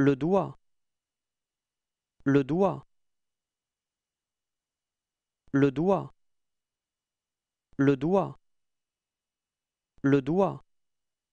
Le doigt. Le doigt. Le doigt. Le doigt. Le doigt.